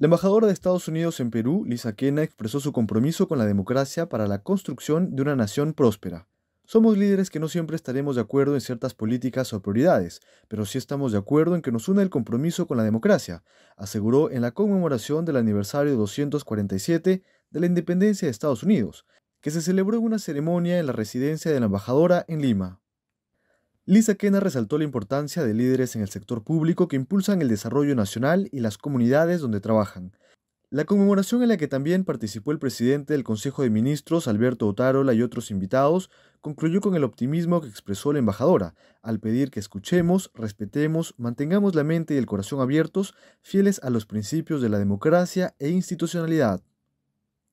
La embajadora de Estados Unidos en Perú, Lisa Kena, expresó su compromiso con la democracia para la construcción de una nación próspera. Somos líderes que no siempre estaremos de acuerdo en ciertas políticas o prioridades, pero sí estamos de acuerdo en que nos une el compromiso con la democracia, aseguró en la conmemoración del aniversario 247 de la independencia de Estados Unidos, que se celebró en una ceremonia en la residencia de la embajadora en Lima. Lisa Kena resaltó la importancia de líderes en el sector público que impulsan el desarrollo nacional y las comunidades donde trabajan. La conmemoración en la que también participó el presidente del Consejo de Ministros, Alberto Otárola, y otros invitados, concluyó con el optimismo que expresó la embajadora, al pedir que escuchemos, respetemos, mantengamos la mente y el corazón abiertos, fieles a los principios de la democracia e institucionalidad.